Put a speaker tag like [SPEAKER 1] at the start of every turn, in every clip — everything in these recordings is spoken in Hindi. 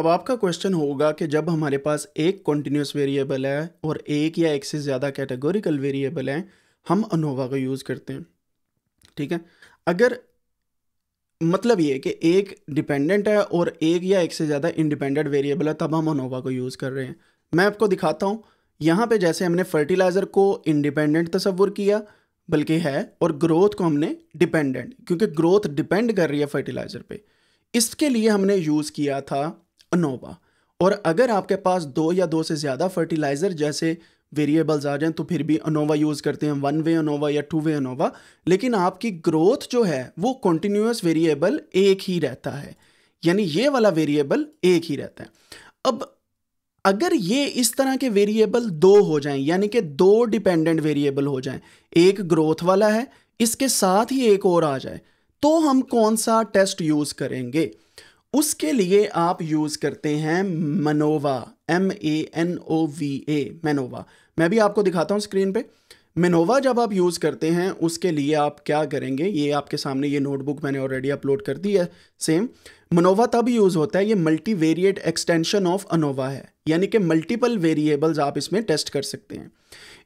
[SPEAKER 1] अब आपका क्वेश्चन होगा कि जब हमारे पास एक कॉन्टीन्यूस वेरिएबल है और एक या एक से ज़्यादा कैटेगोरिकल वेरिएबल हैं हम अनोवा का यूज़ करते हैं ठीक है अगर मतलब ये कि एक डिपेंडेंट है और एक या एक से ज़्यादा इंडिपेंडेंट वेरिएबल है तब हम अनोवा को यूज़ कर रहे हैं मैं आपको दिखाता हूँ यहाँ पर जैसे हमने फर्टिलाइज़र को इंडिपेंडेंट तस्वुर किया बल्कि है और ग्रोथ को हमने डिपेंडेंट क्योंकि ग्रोथ डिपेंड कर रही है फर्टिलाइज़र पर इसके लिए हमने यूज़ किया था अनोवा और अगर आपके पास दो या दो से ज़्यादा फर्टिलाइज़र जैसे वेरिएबल्स आ जाएं तो फिर भी अनोवा यूज़ करते हैं वन वे अनोवा या टू वे अनोवा लेकिन आपकी ग्रोथ जो है वो कॉन्टीन्यूस वेरिएबल एक ही रहता है यानी ये वाला वेरिएबल एक ही रहता है अब अगर ये इस तरह के वेरिएबल दो हो जाएं यानी कि दो डिपेंडेंट वेरिएबल हो जाएं एक ग्रोथ वाला है इसके साथ ही एक और आ जाए तो हम कौन सा टेस्ट यूज़ करेंगे उसके लिए आप यूज़ करते हैं MANOVA M A N O V A MANOVA मैं भी आपको दिखाता हूं स्क्रीन पे मेनोवा जब आप यूज़ करते हैं उसके लिए आप क्या करेंगे ये आपके सामने ये नोटबुक मैंने ऑलरेडी अपलोड कर दी है सेम मनोवा तब यूज़ होता है ये multivariate extension of ANOVA है यानी कि मल्टीपल वेरिएबल्स आप इसमें टेस्ट कर सकते हैं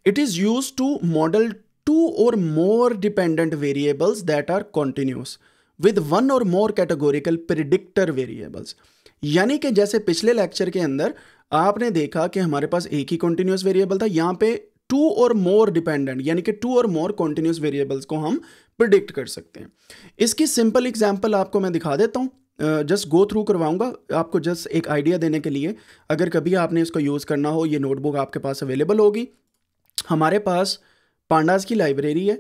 [SPEAKER 1] it is used to model two or more dependent variables that are continuous with one or more categorical predictor variables यानी कि जैसे पिछले लेक्चर के अंदर आपने देखा कि हमारे पास एक ही कॉन्टिन्यूस वेरिएबल था यहाँ पे टू और मोर डिपेंडेंट यानी कि to or more continuous variables को हम प्रिडिक्ट कर सकते हैं इसकी सिंपल एग्जाम्पल आपको मैं दिखा देता हूँ जस्ट गो थ्रू करवाऊंगा आपको जस्ट एक आइडिया देने के लिए अगर कभी आपने इसको यूज़ करना हो ये नोटबुक आपके पास अवेलेबल होगी हमारे पास पांडास की लाइब्रेरी है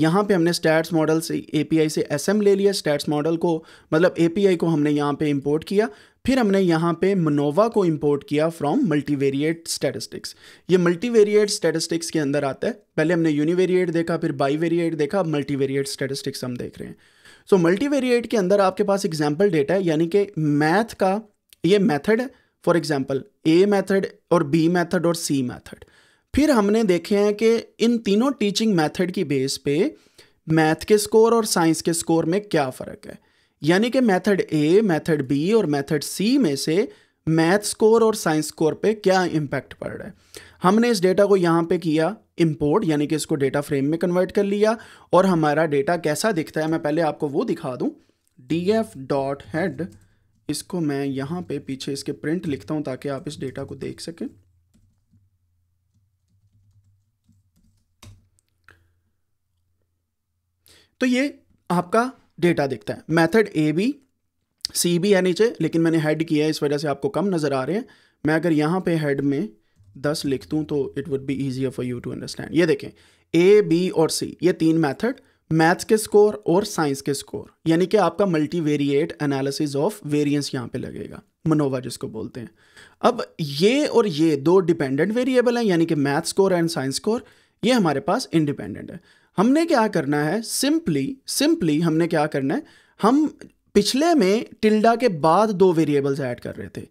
[SPEAKER 1] यहाँ पे हमने स्टैट्स मॉडल से ए से एस ले लिया स्टैट्स मॉडल को मतलब ए को हमने यहाँ पे इम्पोर्ट किया फिर हमने यहाँ पे मनोवा को इम्पोर्ट किया फ्रॉम मल्टीवेरिएट स्टैटिस्टिक्स ये मल्टीवेरिएट स्टैटिस्टिक्स के अंदर आता है पहले हमने यूनिवेरिएट देखा फिर बाईवेरिएट देखा मल्टीवेरिएट स्टैटिस्टिक्स हम देख रहे हैं सो so, मल्टीवेरिएट के अंदर आपके पास एग्जाम्पल डेटा है यानी कि मैथ का ये मैथड है फॉर एग्जाम्पल ए मैथड और बी मैथड और सी मैथड फिर हमने देखे हैं कि इन तीनों टीचिंग मेथड की बेस पे मैथ के स्कोर और साइंस के स्कोर में क्या फ़र्क है यानी कि मेथड ए मेथड बी और मेथड सी में से मैथ स्कोर और साइंस स्कोर पे क्या इम्पैक्ट पड़ रहा है हमने इस डेटा को यहाँ पे किया इंपोर्ट यानी कि इसको डेटा फ्रेम में कन्वर्ट कर लिया और हमारा डेटा कैसा दिखता है मैं पहले आपको वो दिखा दूँ डी एफ डॉट हेड इसको मैं यहाँ पे पीछे इसके प्रिंट लिखता हूँ ताकि आप इस डेटा को देख सकें तो ये आपका डेटा दिखता है मेथड ए बी सी भी है नीचे लेकिन मैंने हेड किया है इस वजह से आपको कम नज़र आ रहे हैं मैं अगर यहाँ पे हेड में दस लिख दूँ तो it would be easy for you to understand ये देखें ए बी और सी ये तीन मैथड मैथ्स के स्कोर और साइंस के स्कोर यानी कि आपका multivariate analysis of variance यहाँ पे लगेगा मनोवा जिसको बोलते हैं अब ये और ये दो डिपेंडेंट वेरिएबल हैं यानी कि math score and science score ये हमारे पास इंडिपेंडेंट है हमने क्या करना है सिंपली सिंपली हमने क्या करना है हम पिछले में टिल्डा के बाद दो वेरिएबल्स ऐड कर रहे थे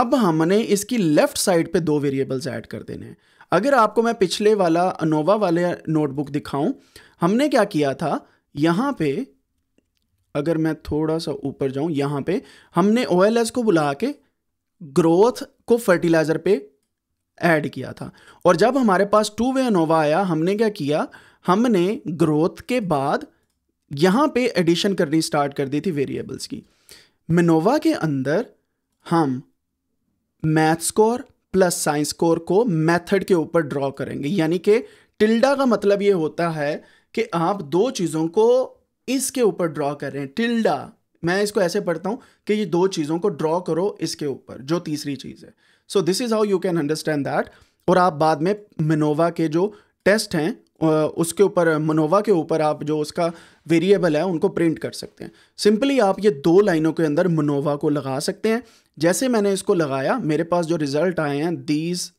[SPEAKER 1] अब हमने इसकी लेफ्ट साइड पे दो वेरिएबल्स ऐड कर देने हैं अगर आपको मैं पिछले वाला अनोवा वाले नोटबुक दिखाऊं हमने क्या किया था यहाँ पे अगर मैं थोड़ा सा ऊपर जाऊं यहाँ पे हमने ओ को बुला के ग्रोथ को फर्टिलाइज़र पे ऐड किया था और जब हमारे पास टू वे अनोवा आया हमने क्या किया हमने ग्रोथ के बाद यहाँ पे एडिशन करनी स्टार्ट कर दी थी वेरिएबल्स की मिनोवा के अंदर हम math score plus science score को मेथड के ऊपर ड्रॉ करेंगे यानी कि टिल्डा का मतलब ये होता है कि आप दो चीज़ों को इसके ऊपर ड्रॉ कर रहे हैं टिल्डा मैं इसको ऐसे पढ़ता हूँ कि ये दो चीज़ों को ड्रॉ करो इसके ऊपर जो तीसरी चीज़ है so this is how you can understand that और आप बाद में मिनोवा के जो टेस्ट हैं उसके ऊपर मनोवा के ऊपर आप जो उसका वेरिएबल है उनको प्रिंट कर सकते हैं सिंपली आप ये दो लाइनों के अंदर मनोवा को लगा सकते हैं जैसे मैंने इसको लगाया मेरे पास जो रिजल्ट आए हैं these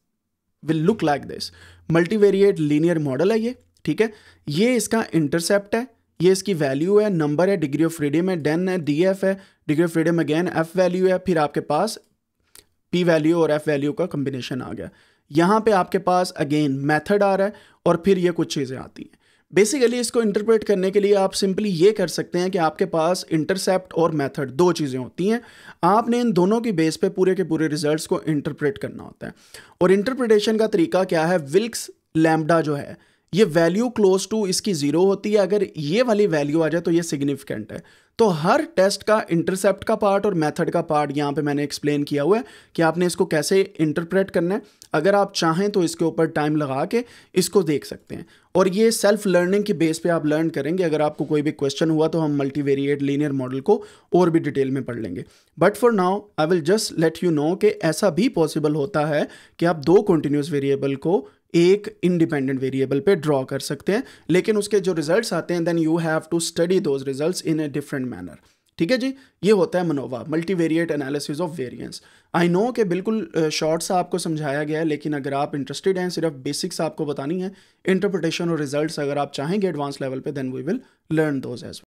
[SPEAKER 1] will look like this multivariate linear model है ये ठीक है ये इसका इंटरसेप्ट है ये इसकी वैल्यू है नंबर है डिग्री ऑफ फ्रीडम है डेन है डी एफ है degree of freedom again F value है फिर आपके पास पी वैल्यू और एफ वैल्यू का कम्बिनेशन आ गया यहाँ पे आपके पास अगेन मेथड आ रहा है और फिर ये कुछ चीज़ें आती हैं बेसिकली इसको इंटरप्रेट करने के लिए आप सिंपली ये कर सकते हैं कि आपके पास इंटरसेप्ट और मेथड दो चीज़ें होती हैं आपने इन दोनों की बेस पे पूरे के पूरे रिजल्ट्स को इंटरप्रेट करना होता है और इंटरप्रिटेशन का तरीका क्या है विल्क्स लैम्डा जो है ये वैल्यू क्लोज टू इसकी ज़ीरो होती है अगर ये वाली वैल्यू आ जाए तो ये सिग्निफिकेंट है तो हर टेस्ट का इंटरसेप्ट का पार्ट और मेथड का पार्ट यहाँ पे मैंने एक्सप्लेन किया हुआ है कि आपने इसको कैसे इंटरप्रेट करना है अगर आप चाहें तो इसके ऊपर टाइम लगा के इसको देख सकते हैं और ये सेल्फ लर्निंग के बेस पे आप लर्न करेंगे अगर आपको कोई भी क्वेश्चन हुआ तो हम मल्टीवेरिएट लीनियर मॉडल को और भी डिटेल में पढ़ लेंगे but for now I will just let you know कि ऐसा भी पॉसिबल होता है कि आप दो कंटिन्यूस वेरिएबल को एक इंडिपेंडेंट वेरिएबल पे ड्रॉ कर सकते हैं लेकिन उसके जो रिजल्ट्स आते हैं then you have to study those results in a different manner ठीक है जी ये होता है MANOVA multivariate analysis of variance I know कि बिल्कुल शॉर्ट सा आपको समझाया गया है लेकिन अगर आप इंटरेस्टेड हैं सिर्फ बेसिक्स आपको बतानी है इंटरप्रटेशन और रिजल्ट्स अगर आप चाहेंगे एडवांस लेवल पे then we will learn those as